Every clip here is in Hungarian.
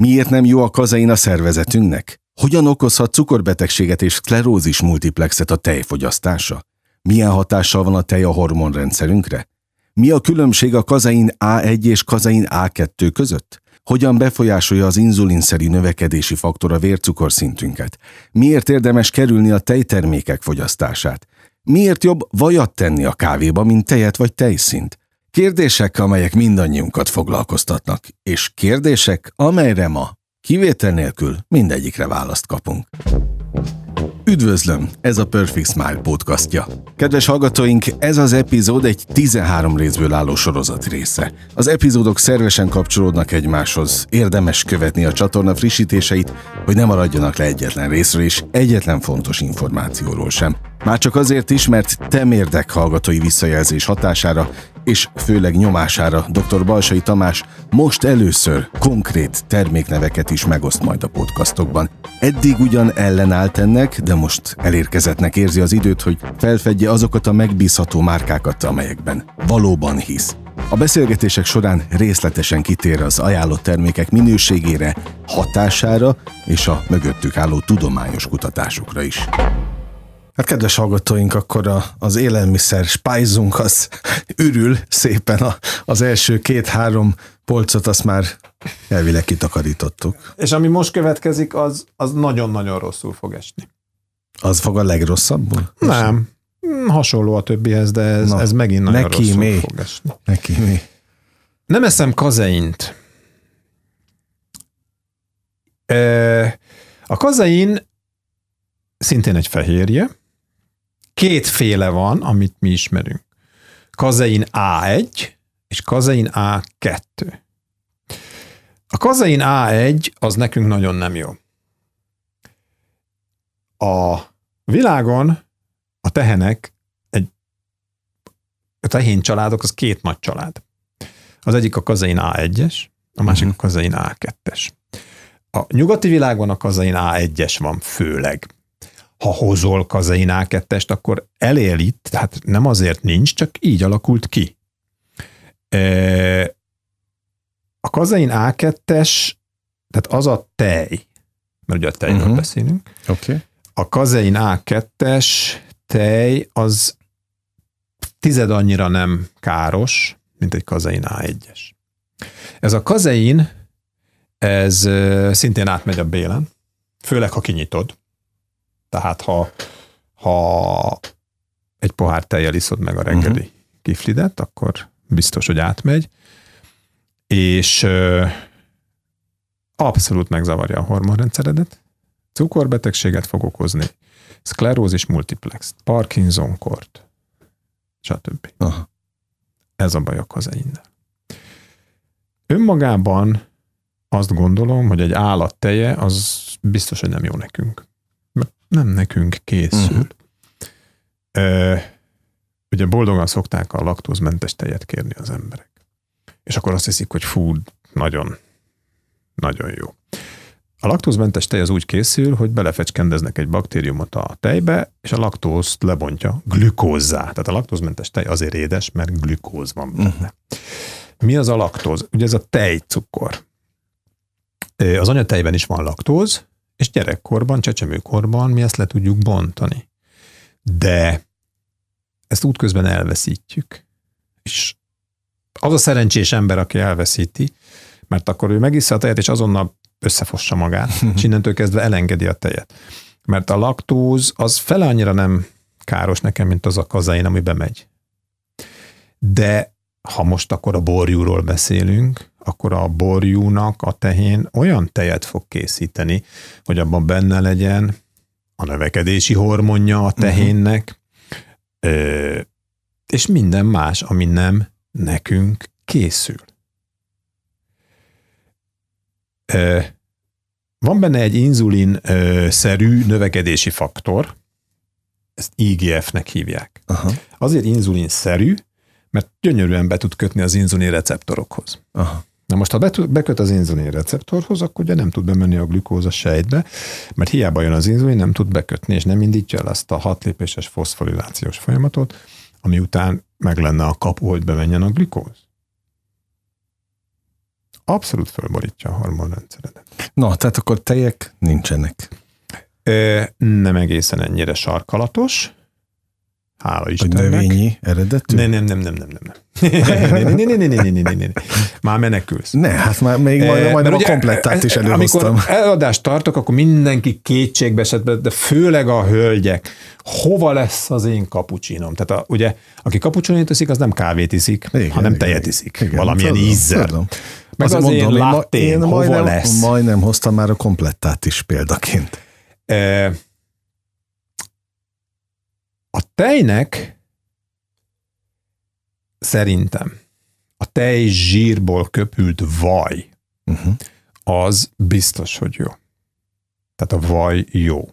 Miért nem jó a kazein a szervezetünknek? Hogyan okozhat cukorbetegséget és szklerózis multiplexet a tejfogyasztása? Milyen hatással van a tej a hormonrendszerünkre? Mi a különbség a kazein A1 és kazein A2 között? Hogyan befolyásolja az inzulinszerű növekedési faktor a vércukorszintünket? Miért érdemes kerülni a tejtermékek fogyasztását? Miért jobb vajat tenni a kávéba, mint tejet vagy tejszint? Kérdések, amelyek mindannyiunkat foglalkoztatnak, és kérdések, amelyre ma kivétel nélkül mindegyikre választ kapunk. Üdvözlöm, ez a Perfect Smile podcastja. Kedves hallgatóink, ez az epizód egy 13 részből álló sorozat része. Az epizódok szervesen kapcsolódnak egymáshoz, érdemes követni a csatorna frissítéseit, hogy ne maradjanak le egyetlen részről és egyetlen fontos információról sem. Már csak azért is, mert temérdek hallgatói visszajelzés hatására és főleg nyomására dr. Balsai Tamás most először konkrét termékneveket is megoszt majd a podcastokban. Eddig ugyan ellenállt ennek, de most elérkezettnek érzi az időt, hogy felfedje azokat a megbízható márkákat, amelyekben valóban hisz. A beszélgetések során részletesen kitér az ajánlott termékek minőségére, hatására és a mögöttük álló tudományos kutatásokra is. Hát kedves hallgatóink, akkor a, az élelmiszer spájzunk az ürül szépen a, az első két-három polcot, azt már elvileg kitakarítottuk. És ami most következik, az, az nagyon-nagyon rosszul fog esni. Az fog a legrosszabbul? Nem. Mm, hasonló a többihez, de ez, Na, ez megint nagyon neki rosszul mi? fog esni. Neki mi? Nem eszem kazeint. A kazein szintén egy fehérje, kétféle van, amit mi ismerünk. Kazein A1 és kazein A2. A kazein A1 az nekünk nagyon nem jó. A világon a tehenek egy a tehén családok az két nagy család. Az egyik a kazein A1-es, a másik uh-huh. a kazein A2-es. A nyugati világban a kazein A1-es van főleg ha hozol kazein A2-est, akkor elél itt, tehát nem azért nincs, csak így alakult ki. A kazein A2-es, tehát az a tej, mert ugye a tejről uh-huh. beszélünk, okay. a kazein A2-es tej az tized annyira nem káros, mint egy kazein A1-es. Ez a kazein, ez szintén átmegy a bélen, főleg ha kinyitod, tehát ha, ha egy pohár tejjel iszod meg a mhm. reggeli uh-huh. kiflidet, akkor biztos, hogy átmegy. És ö, abszolút megzavarja a hormonrendszeredet, cukorbetegséget fog okozni, szklerózis multiplex, Parkinson kort, stb. Aha. Ez a baj a kazeinnel. Önmagában azt gondolom, hogy egy állat teje az biztos, hogy nem jó nekünk nem nekünk készül. Uh-huh. E, ugye boldogan szokták a laktózmentes tejet kérni az emberek. És akkor azt hiszik, hogy fú, nagyon, nagyon jó. A laktózmentes tej az úgy készül, hogy belefecskendeznek egy baktériumot a tejbe, és a laktózt lebontja glükózzá. Tehát a laktózmentes tej azért édes, mert glükóz van benne. Uh-huh. Mi az a laktóz? Ugye ez a tejcukor. Az anyatejben is van laktóz, és gyerekkorban, csecsemőkorban mi ezt le tudjuk bontani. De ezt útközben elveszítjük. És az a szerencsés ember, aki elveszíti, mert akkor ő megissza a tejet, és azonnal összefossa magát, és innentől kezdve elengedi a tejet. Mert a laktóz az fele annyira nem káros nekem, mint az a kazain, ami bemegy. De ha most akkor a borjúról beszélünk, akkor a borjúnak a tehén olyan tejet fog készíteni, hogy abban benne legyen a növekedési hormonja a mhm. tehénnek, uh-huh. ö, és minden más, ami nem nekünk készül. Ö, van benne egy inzulin-szerű növekedési faktor, ezt IGF-nek hívják. Aha. Azért inzulin-szerű, mert gyönyörűen be tud kötni az inzulin receptorokhoz. Aha most, ha beköt az inzulin receptorhoz, akkor ugye nem tud bemenni a glükóz a sejtbe, mert hiába jön az inzulin, nem tud bekötni, és nem indítja el azt a hat lépéses foszforilációs folyamatot, ami után meg lenne a kapu, hogy bemenjen a glükóz abszolút fölborítja a hormonrendszeredet. Na, tehát akkor tejek nincsenek. Ö, nem egészen ennyire sarkalatos, Hála Istennek. A növényi eredetű? Nem, nem, nem, nem, nem, nem. Már menekülsz. Ne, hát már még majd, eh, majd a komplettát is előhoztam. Amikor eladást tartok, akkor mindenki kétségbe esett, de főleg a hölgyek. Hova lesz az én kapucsinom? Tehát a, ugye, aki kapucsinót iszik, az nem kávét iszik, igen, hanem igen, tejet iszik. Igen, valamilyen tudom, ízzel. Meg Azért az mondom, én lattén, én majdnem, hova lesz? Majdnem hoztam már a komplettát is példaként. E, tejnek szerintem a tej zsírból köpült vaj uh-huh. az biztos, hogy jó. Tehát a vaj jó.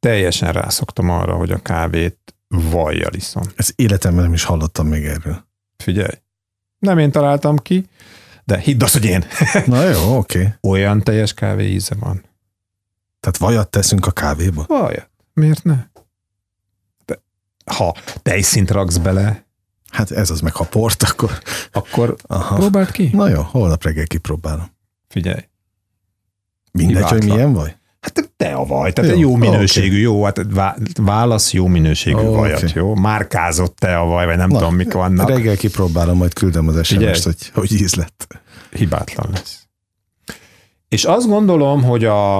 Teljesen rászoktam arra, hogy a kávét vajjal iszom. Ez életemben nem is hallottam még erről. Figyelj, nem én találtam ki, de hidd azt, hogy én. Na jó, oké. Okay. Olyan teljes kávé íze van. Tehát vajat teszünk a kávéba? Vajat. Miért ne? ha tejszint raksz bele, Hát ez az meg, ha port, akkor... Akkor Aha. próbáld ki? Na jó, holnap reggel kipróbálom. Figyelj. Mindegy, Hibátlan. hogy milyen vagy? Hát te a vaj, tehát jó, jó minőségű, okay. jó, hát válasz jó minőségű oh, vajat, okay. jó? Márkázott te a vaj, vagy nem Na, tudom, mik vannak. Reggel kipróbálom, majd küldöm az sms hogy hogy íz lett. Hibátlan lesz. És azt gondolom, hogy a,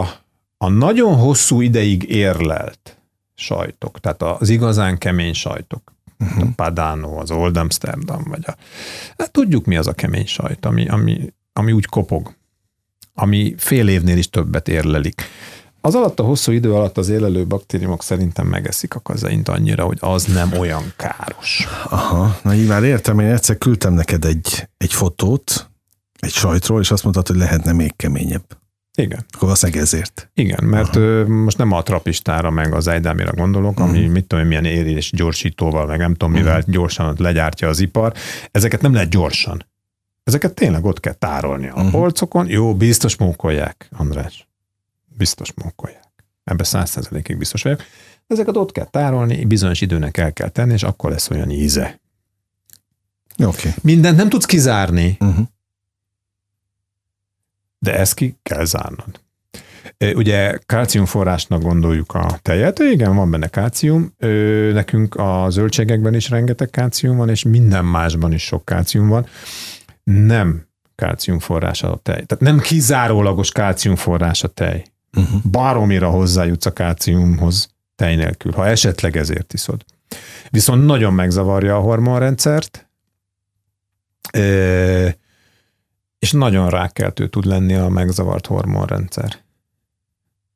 a nagyon hosszú ideig érlelt, sajtok, tehát az igazán kemény sajtok. Uh-huh. A Padano, az Old Amsterdam, vagy a... Hát tudjuk, mi az a kemény sajt, ami, ami, ami úgy kopog, ami fél évnél is többet érlelik. Az alatt a hosszú idő alatt az élelő baktériumok szerintem megeszik a kazaint annyira, hogy az nem olyan káros. Aha, na így már értem, én egyszer küldtem neked egy, egy fotót, egy sajtról, és azt mondtad, hogy lehetne még keményebb. Igen. Akkor valószínűleg egészért. Igen, mert ö, most nem a trapistára meg az Eidámira gondolok, ami uh-huh. mit tudom milyen érés gyorsítóval, meg nem tudom mivel uh-huh. gyorsan legyártja az ipar. Ezeket nem lehet gyorsan. Ezeket tényleg ott kell tárolni a uh-huh. polcokon. Jó, biztos munkolják, András. Biztos munkolják. Ebben száz százalékig biztos vagyok. Ezeket ott kell tárolni, bizonyos időnek el kell tenni, és akkor lesz olyan íze. Oké. Okay. Mindent nem tudsz kizárni. Uh-huh de ezt ki kell zárnod. Ugye kálciumforrásnak gondoljuk a tejet, igen, van benne kálcium, nekünk a zöldségekben is rengeteg kálcium van, és minden másban is sok kálcium van. Nem kálciumforrás a tej. Tehát nem kizárólagos kálciumforrás a tej. Uh-huh. Baromira hozzájutsz a kálciumhoz tej nélkül, ha esetleg ezért iszod. Viszont nagyon megzavarja a hormonrendszert, és nagyon rákeltő tud lenni a megzavart hormonrendszer.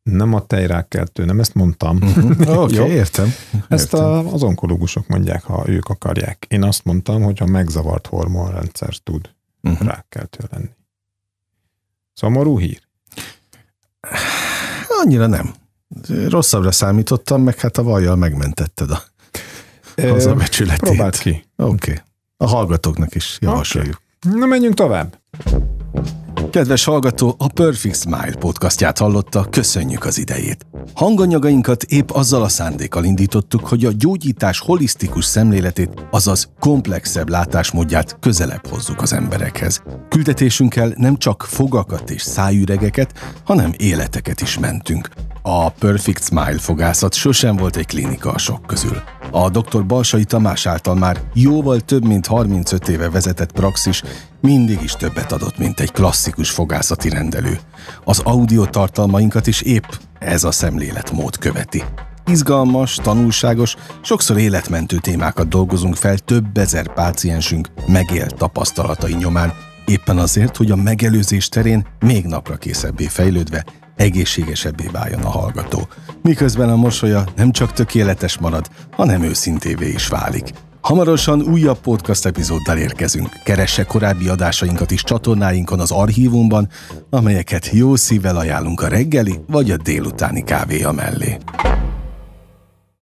Nem a tejrákkeltő, nem ezt mondtam. Uh-huh. Oké, okay, értem. Ezt értem. A, az onkológusok mondják, ha ők akarják. Én azt mondtam, hogy a megzavart hormonrendszer tud uh-huh. Mhm. rákkeltő lenni. Szomorú hír? Annyira nem. Rosszabbra számítottam, meg hát a vajjal megmentetted a hazabecsületét. Próbáld ki. Oké. Okay. A hallgatóknak is javasoljuk. Okay. Na menjünk tovább. Kedves hallgató, a Perfect Smile podcastját hallotta, köszönjük az idejét. Hanganyagainkat épp azzal a szándékkal indítottuk, hogy a gyógyítás holisztikus szemléletét, azaz komplexebb látásmódját közelebb hozzuk az emberekhez. Küldetésünkkel nem csak fogakat és szájüregeket, hanem életeket is mentünk. A Perfect Smile fogászat sosem volt egy klinika a sok közül. A dr. Balsai Tamás által már jóval több mint 35 éve vezetett praxis mindig is többet adott, mint egy klasszikus fogászati rendelő. Az audio tartalmainkat is épp ez a szemléletmód követi. Izgalmas, tanulságos, sokszor életmentő témákat dolgozunk fel több ezer páciensünk megélt tapasztalatai nyomán, éppen azért, hogy a megelőzés terén még napra készebbé fejlődve egészségesebbé váljon a hallgató. Miközben a mosolya nem csak tökéletes marad, hanem őszintévé is válik. Hamarosan újabb podcast epizóddal érkezünk. Keresse korábbi adásainkat is csatornáinkon az archívumban, amelyeket jó szívvel ajánlunk a reggeli vagy a délutáni kávéja mellé.